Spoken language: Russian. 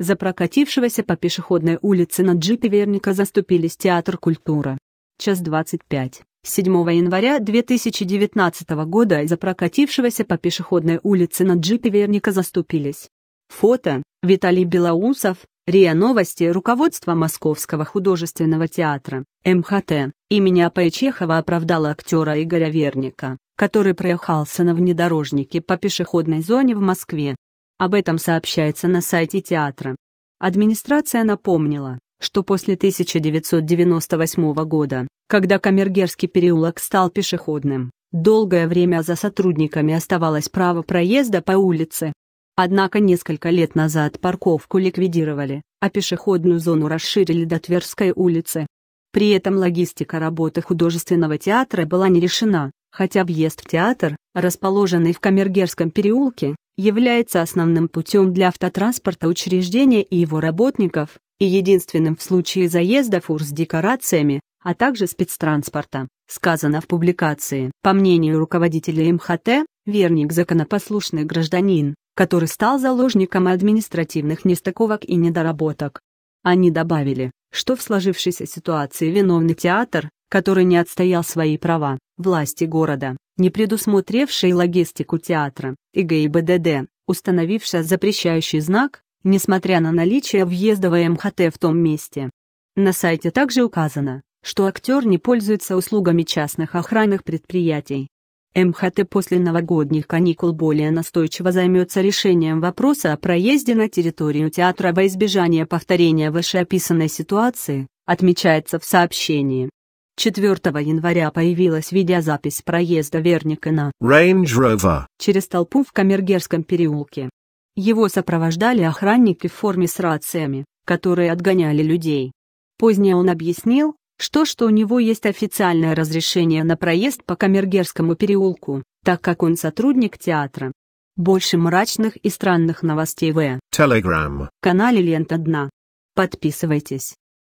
За прокатившегося по пешеходной улице на джипе Верника заступились Театр культура. Час 25. 7 января 2019 года за прокатившегося по пешеходной улице на джипе Верника заступились. Фото. Виталий Белоусов. РИА Новости. Руководство Московского художественного театра. МХТ. Имени А.П. Чехова оправдало актера Игоря Верника, который проехался на внедорожнике по пешеходной зоне в Москве. Об этом сообщается на сайте театра. Администрация напомнила, что после 1998 года, когда Камергерский переулок стал пешеходным, долгое время за сотрудниками оставалось право проезда по улице. Однако несколько лет назад парковку ликвидировали, а пешеходную зону расширили до Тверской улицы. При этом логистика работы художественного театра была не решена, хотя въезд в театр, расположенный в Камергерском переулке, является основным путем для автотранспорта учреждения и его работников, и единственным в случае заезда фур с декорациями, а также спецтранспорта, сказано в публикации. По мнению руководителя МХТ, верник законопослушный гражданин, который стал заложником административных нестыковок и недоработок. Они добавили, что в сложившейся ситуации виновный театр, который не отстоял свои права, власти города, не предусмотревший логистику театра и ГИБДД, установившая запрещающий знак, несмотря на наличие въезда в э МХТ эм в том месте. На сайте также указано, что актер не пользуется услугами частных охранных предприятий. Э МХТ эм после новогодних каникул более настойчиво займется решением вопроса о проезде на территорию театра во избежание повторения вышеописанной ситуации, отмечается в сообщении. 4 января появилась видеозапись проезда Верникена Range Rover через толпу в Камергерском переулке. Его сопровождали охранники в форме с рациями, которые отгоняли людей. Позднее он объяснил, что что у него есть официальное разрешение на проезд по Камергерскому переулку, так как он сотрудник театра. Больше мрачных и странных новостей в Telegram канале Лента Дна. Подписывайтесь.